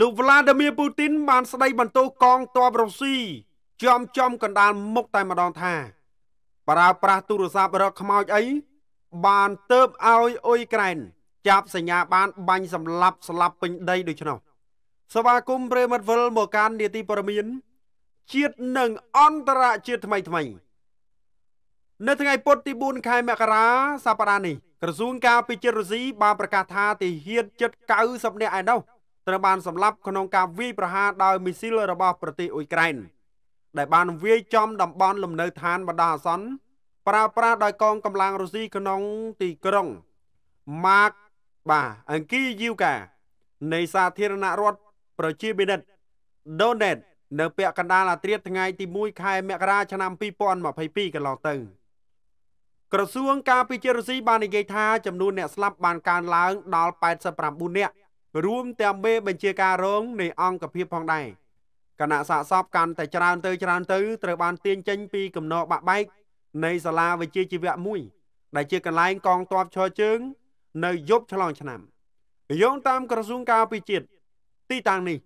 លោក Vladimir Putin បាន ស្ដីបន្ទោសកងទ័ពរុស្ស៊ីចំចំកណ្ដាលមុខតែម្ដងថាប្រើប្រាស់ទូរស័ព្ទរកខ្មោចអីបានទៅបឲ្យអ៊ុយក្រែនចាប់សញ្ញាបានបាញ់សម្លាប់ស្លាប់ពេញដីដូច្នោះសមាគមប្រេមិតវិលមកកាននីតិព័រមានជាតិនិងអន្តរជាតិថ្មីថ្មីនៅថ្ងៃពុធទី4ខែមករាសប្តាហ៍នេះក្រសួងការពារជាតិរុស្ស៊ីបានប្រកាសថាទាហានជិត90នាក់ឯណោះត្រូវបានសម្លាប់ក្នុងការវាយប្រហារដោយមីស៊ីល របស់ ប្រទេសអ៊ុយក្រែនដែលបានវាយចំតំបន់ លំនៅឋានបណ្ដោះអាសន្នប្រើប្រាស់ដោយកងកម្លាំងរុស្ស៊ីក្នុង ទីក្រុងម៉ាកបាទអង្គីយូកានៃសាធារណរដ្ឋប្រជាមានិតដូណេតនៅពាក់កណ្ដាលអាត្រៀតថ្ងៃ ទី1ខែមករាឆ្នាំ2022កន្លងទៅក្រសួងការពារជាតិរុស្ស៊ីបាននិយាយថាចំនួនអ្នកស្លាប់បានកើនឡើង ដល់89នាក់រួមទាំងមេបញ្ជាការរង នៃ អង្គភាពផងដែរគណៈសាកសពកាន់តែច្រើនទៅច្រើនទៅត្រូវបានទាញចេញពីគំនរបាក់បែកនៃសាលាវិជ្ជាជីវៈមួយ ដែលជាកន្លែងកងទ័ពឈរជើង នៅយប់ឆ្លងឆ្នាំយោងតាមក្រសួងការពារជាតិទីតាំងនេះ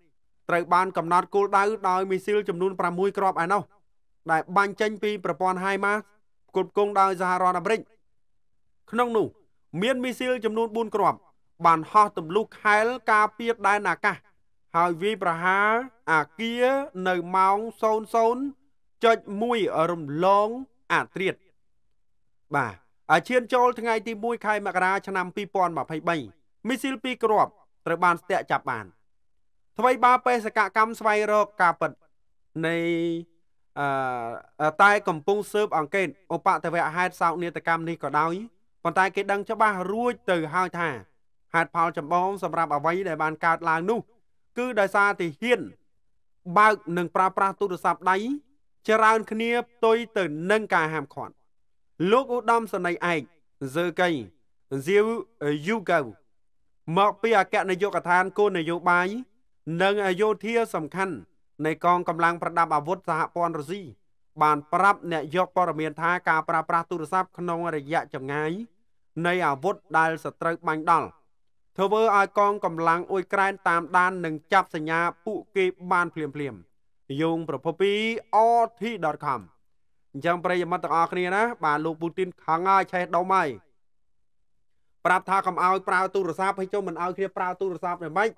ត្រូវបានកំណត់គោលដៅដោយមីស៊ីល ចំនួន6គ្រាប់ឯណោះដែលបាញ់ចេញពីប្រព័ន្ធ HIMARS ផ្គត់ផ្គង់ដោយសហរដ្ឋអាមេរិកក្នុងនោះ មាន មីស៊ីលចំនួន4គ្រាប់បានហោះទម្លុះខែលការពារដែនអាកាសហើយវាយប្រហារអាគារនៅម៉ោង00.1រំលងអាត្រិតបាទអាឈានចូលថ្ងៃទី1ខែមករា ឆ្នាំ2023មីស៊ីល2គ្រាប់ត្រូវបានស្ទាក់ចាប់បាន ថ្មីបាបេសកកម្មស្វែងរកការពិតនៃអឺតែកំពុងស៊ើបអង្កេតឧបតវៈហេតុសោកនាដកម្មនេះក៏ដោយប៉ុន្តែគេដឹងច្បាស់រួច ទៅហើយថាហេតុផលចម្បងសម្រាប់អ្វីដែលបានកើតឡើងនោះ គឺដោយសារទីហ៊ាន បើកនិងប្រើប្រាស់ទូរស័ព្ទដៃច្រើនគ្នាផ្ទុយទៅនឹងការហាមឃាត់លោកឧត្តមសេនីយ៍ឯកសឺកៃសៀវយូកៅមកពីអគ្គនាយកដ្ឋានគោលនយោបាយនិងអយោធាសំខាន់នៃកងកម្លាំងប្រដាប់អាវុធសហព័ន្ធរុស្ស៊ីបានប្រាប់អ្នកយកព័ត៌មានថាការប្រើប្រាស់ទូរស័ព្ទក្នុងរយៈចម្ងាយនៃអាវុធដែលសត្រូវបាញ់ដល់ធ្វើឲ្យកងកម្លាំងអ៊ុយក្រែនតាមដាននិងចាប់សញ្ញាពួកគេបានភ្លាមភ្លាមយោងប្រភពពី rt.com អញ្ចឹងប្រិយមិត្តទាំងអស់គ្នាណាបាទលោកពូទីនខឹងហើយឆេះដុំហើយប្រាប់ថាកុំឲ្យប្រើទូរស័ព្ទឲ្យចុះមិនឲ្យគ្នាប្រើទូរស័ព្ទមិនម៉េច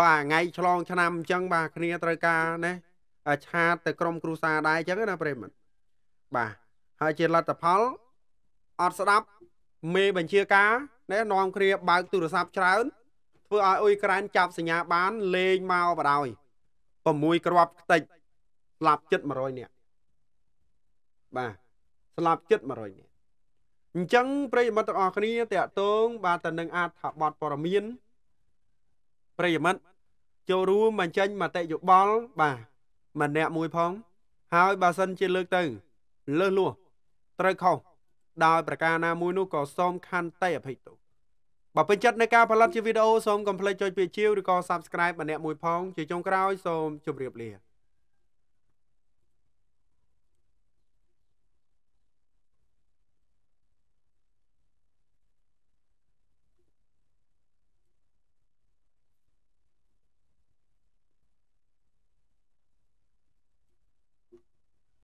បាទថ្ងៃឆ្លងឆ្នាំអញ្ចឹងបាទគ្នាត្រូវការណាឆាតទៅក្រុមគ្រូសាដែរអញ្ចឹងណាប្រិមិត្តបាទហើយជាលទ្ធផលអត់ស្ដាប់មេបញ្ជាការណែនាំគ្រាបើកទូរស័ព្ទច្រើនធ្វើឲ្យអ៊ុយក្រែនចាប់សញ្ញាបានលេងមកបដ ாய் 6គ្រាប់ខ្ទេចស្លាប់ចិត្ត100នាក់បាទស្លាប់ចិត្ត100នាក់អញ្ចឹងប្រិយមិត្តទាំងអស់គ្នាតកតងបាទទៅនឹងអត្ថបទព័រមៀនប្រិយមិត្តចូលរួមបញ្ចេញមតិយោបល់ បាទម្នាក់មួយផងហើយបើសិនជាលើកទៅលើសលោះត្រូវខុសដោយប្រការណាមួយនោះក៏សូមខន្តីអភ័យទោសបើពេញចិត្តនៃការផលិតជាវីដេអូសូមកុំភ្លេចចុចពីជាវឬក៏ Subscribe ម្នាក់មួយផងជាចុងក្រោយសូមជម្រាបលា